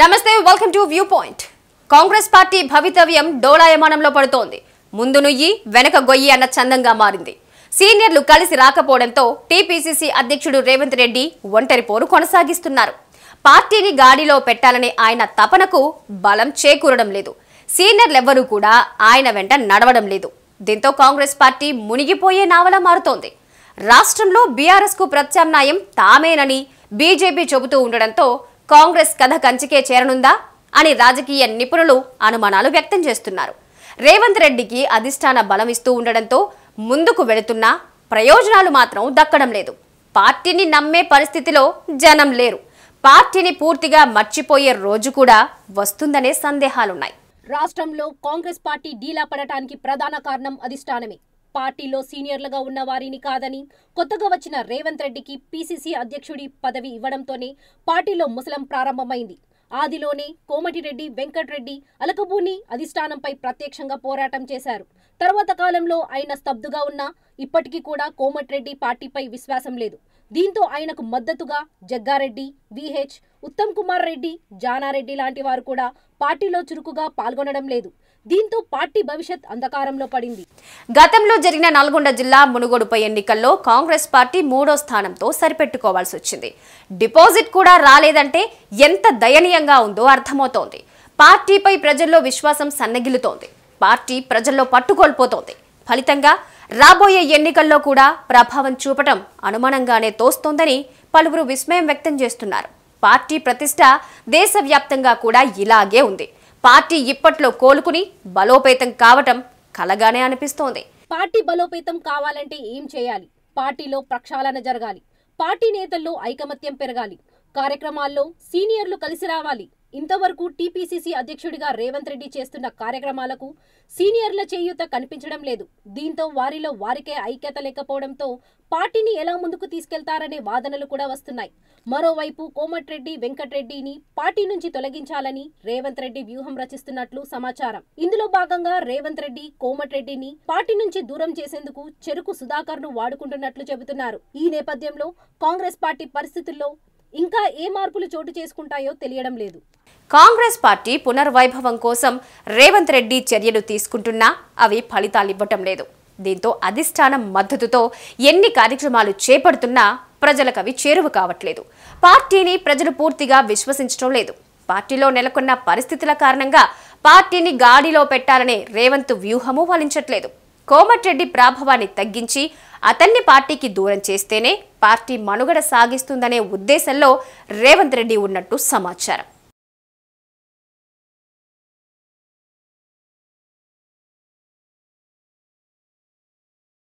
నమస్తే welcome to view point Congress party భవితవ్యం డోలాయమానంలో పడుతోంది ముందు నుయ్యి వెనక గొయ్యి అన్న చందంగా మారింది సీనియర్లు కలిసి రాకపోవడంతో టీపీసీసీ అధ్యక్షుడు రేవంత్ రెడ్డి ఒంటరి పోరు కొనసాగిస్తున్నారు పార్టీని గాడిలో పెట్టాలనే ఆయన తపనకు బలం చేకూరడం లేదు సీనియర్లెవ్వరూ కూడా ఆయన వెంట నడవడం లేదు దీంతో కాంగ్రెస్ పార్టీ మునిగిపోయే నావలా మారుతోంది రాష్ట్రంలో బీఆర్ఎస్కు ప్రత్యామ్నాయం తామేనని బీజేపీ చెబుతూ ఉండడంతో కాంగ్రెస్ కథ కంచికే చేరనుందా అని రాజకీయ నిపుణులు అనుమానాలు వ్యక్తం చేస్తున్నారు రేవంత్ రెడ్డికి అధిష్టాన బలం ఇస్తూ ఉండడంతో ముందుకు వెళుతున్నా ప్రయోజనాలు మాత్రం దక్కడం లేదు పార్టీని నమ్మే పరిస్థితిలో జనం లేరు పార్టీని పూర్తిగా మర్చిపోయే రోజు కూడా వస్తుందనే సందేహాలున్నాయి రాష్ట్రంలో కాంగ్రెస్ పార్టీ డీలా పడటానికి ప్రధాన కారణం అధిష్టానమే పార్టీలో సీనియర్లుగా ఉన్న వారిని కాదని కొత్తగా వచ్చిన రేవంత్ రెడ్డికి పీసీసీ అధ్యక్షుడి పదవి ఇవ్వడంతోనే పార్టీలో ముసలం ప్రారంభమైంది ఆదిలోనే కోమటిరెడ్డి వెంకటరెడ్డి అలకబూని అధిష్టానంపై ప్రత్యక్షంగా పోరాటం చేశారు తర్వాత కాలంలో ఆయన స్తబ్దుగా ఉన్నా ఇప్పటికీ కూడా కోమటిరెడ్డి పార్టీపై విశ్వాసం లేదు దీంతో ఆయనకు మద్దతుగా జగ్గారెడ్డి విహెచ్ ఉత్తమ్ కుమార్ రెడ్డి జానారెడ్డి లాంటి వారు కూడా పార్టీలో చురుకుగా పాల్గొనడం లేదు దీంతో పార్టీ భవిష్యత్ అంధకారంలో పడింది గతంలో జరిగిన నల్గొండ జిల్లా మునుగోడుపై ఎన్నికల్లో కాంగ్రెస్ పార్టీ మూడో స్థానంతో సరిపెట్టుకోవాల్సి వచ్చింది డిపాజిట్ కూడా రాలేదంటే ఎంత దయనీయంగా ఉందో అర్థమవుతోంది పార్టీపై ప్రజల్లో విశ్వాసం సన్నగిలుతోంది పార్టీ ప్రజల్లో పట్టుకోల్పోతోంది ఫలితంగా రాబోయే ఎన్నికల్లో కూడా ప్రభావం చూపటం అనుమానంగానే తోస్తోందని పలువురు విస్మయం వ్యక్తం చేస్తున్నారు పార్టీ ప్రతిష్ట దేశవ్యాప్తంగా కూడా ఇలాగే ఉంది పార్టీ ఇప్పట్లో కోలుకుని బలోపేతం కావటం కలగానే అనిపిస్తోంది పార్టీ బలోపేతం కావాలంటే ఏం చేయాలి పార్టీలో ప్రక్షాళన జరగాలి పార్టీ నేతల్లో ఐకమత్యం పెరగాలి కార్యక్రమాల్లో సీనియర్లు కలిసి రావాలి ఇంతవరకు టీపీసీసీ అధ్యక్షుడిగా రేవంత్ రెడ్డి చేస్తున్న కార్యక్రమాలకు సీనియర్ల చేయూత కనిపించడం లేదు దీంతో వారిలో వారికే ఐక్యత లేకపోవడంతో పార్టీని ఎలా ముందుకు తీసుకెళ్తారనే వాదనలు కూడా వస్తున్నాయి మరోవైపు కోమటిరెడ్డి వెంకటరెడ్డిని పార్టీ నుంచి తొలగించాలని రేవంత్ రెడ్డి వ్యూహం రచిస్తున్నట్లు సమాచారం ఇందులో భాగంగా రేవంత్ రెడ్డి కోమటిరెడ్డిని పార్టీ నుంచి దూరం చేసేందుకు చెరుకు సుధాకర్ ను వాడుకుంటున్నట్లు చెబుతున్నారు ఈ నేపథ్యంలో కాంగ్రెస్ పార్టీ పరిస్థితుల్లో ఇంకా ఏ మార్పులు చోటు చేసుకుంటాయో తెలియడం లేదు కాంగ్రెస్ పార్టీ పునర్వైభవం కోసం రేవంత్ రెడ్డి చర్యలు తీసుకుంటున్నా అవి ఫలితాలివ్వటం లేదు దీంతో అధిష్టానం మద్దతుతో ఎన్ని కార్యక్రమాలు చేపడుతున్నా ప్రజలకు అవి చేరువు కావట్లేదు పార్టీని ప్రజలు పూర్తిగా విశ్వసించడం లేదు పార్టీలో నెలకొన్న పరిస్థితుల కారణంగా పార్టీని గాడిలో పెట్టాలనే రేవంత్ వ్యూహము ఫలించట్లేదు కోమటిరెడ్డి ప్రాభవాన్ని తగ్గించి అతన్ని పార్టీకి దూరం చేస్తేనే పార్టీ మనుగడ సాగిస్తుందనే ఉద్దేశంలో రేవంత్ రెడ్డి ఉన్నట్టు సమాచారం